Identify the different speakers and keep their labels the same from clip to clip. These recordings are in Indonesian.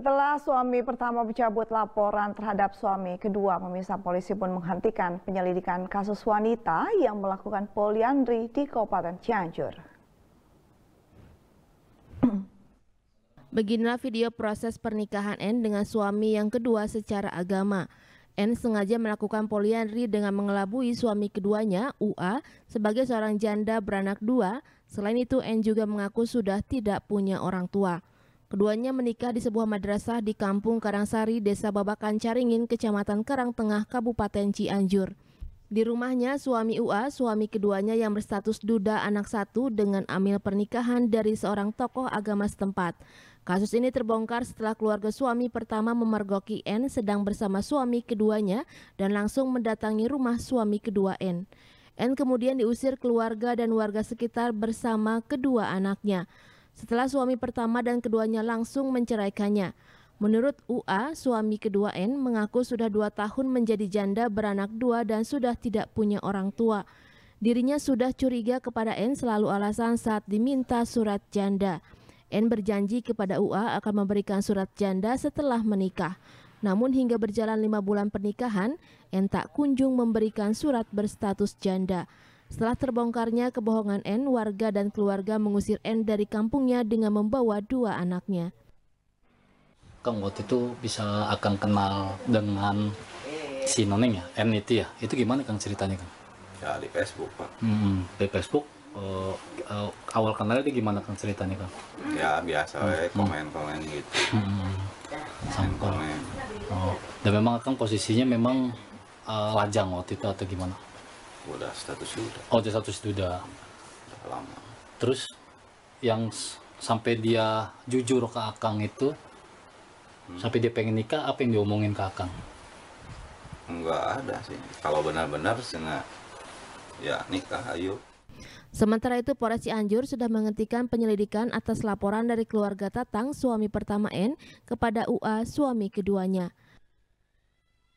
Speaker 1: Setelah suami pertama mencabut laporan terhadap suami kedua, pemirsa polisi pun menghentikan penyelidikan kasus wanita yang melakukan poliandri di Kabupaten Cianjur.
Speaker 2: Beginilah video proses pernikahan N dengan suami yang kedua secara agama. N sengaja melakukan poliandri dengan mengelabui suami keduanya, UA, sebagai seorang janda beranak dua. Selain itu, N juga mengaku sudah tidak punya orang tua. Keduanya menikah di sebuah madrasah di kampung Karangsari, Desa Babakan Caringin, Kecamatan Tengah, Kabupaten Cianjur. Di rumahnya, suami UA, suami keduanya yang berstatus duda anak satu dengan amil pernikahan dari seorang tokoh agama setempat. Kasus ini terbongkar setelah keluarga suami pertama memergoki N sedang bersama suami keduanya dan langsung mendatangi rumah suami kedua N. N kemudian diusir keluarga dan warga sekitar bersama kedua anaknya setelah suami pertama dan keduanya langsung menceraikannya. Menurut UA, suami kedua N mengaku sudah dua tahun menjadi janda beranak dua dan sudah tidak punya orang tua. Dirinya sudah curiga kepada N selalu alasan saat diminta surat janda. N berjanji kepada UA akan memberikan surat janda setelah menikah. Namun hingga berjalan lima bulan pernikahan, N tak kunjung memberikan surat berstatus janda. Setelah terbongkarnya kebohongan N, warga dan keluarga mengusir N dari kampungnya dengan membawa dua anaknya.
Speaker 1: Kang waktu itu bisa akan kenal dengan si Noneng ya, N itu ya. Itu gimana Kang ceritanya Kang? Ya di Facebook Pak. Hmm, di Facebook uh, uh, awal kenalnya itu gimana Kang ceritanya Kang? Ya biasa hmm. ya, komen-komen gitu. Hmm. Sangkal. Oh, dan memang Kang posisinya memang uh, lajang waktu itu atau gimana? udah status duda oh dia status duda udah lama terus yang sampai dia jujur ke akang itu hmm. sampai dia pengen nikah apa yang diomongin ke akang nggak ada sih kalau benar-benar sih ya nikah ayo
Speaker 2: Sementara itu, Polres Cianjur sudah menghentikan penyelidikan atas laporan dari keluarga Tatang, suami pertama N, kepada UA, suami keduanya.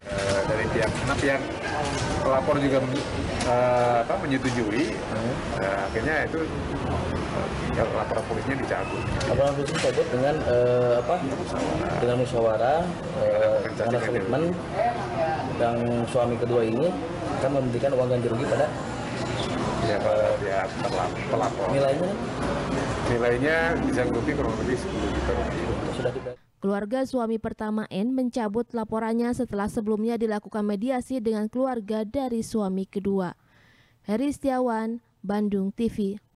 Speaker 1: Eh, dari pihak nah pihak pelapor juga uh, apa, menyetujui hmm. uh, akhirnya itu uh, laporan polisnya dicabut Apa polisnya dicabut dengan uh, apa musyawarah. dengan musyawarah karena uh, komitmen yang suami kedua ini
Speaker 2: akan memberikan uang ganti rugi pada
Speaker 1: ya, uh, ya pelapor nilainya nilainya disanggupi kurang lebih 10 juta rupiah
Speaker 2: Keluarga suami pertama N mencabut laporannya setelah sebelumnya dilakukan mediasi dengan keluarga dari suami kedua. Heri Setiawan, Bandung TV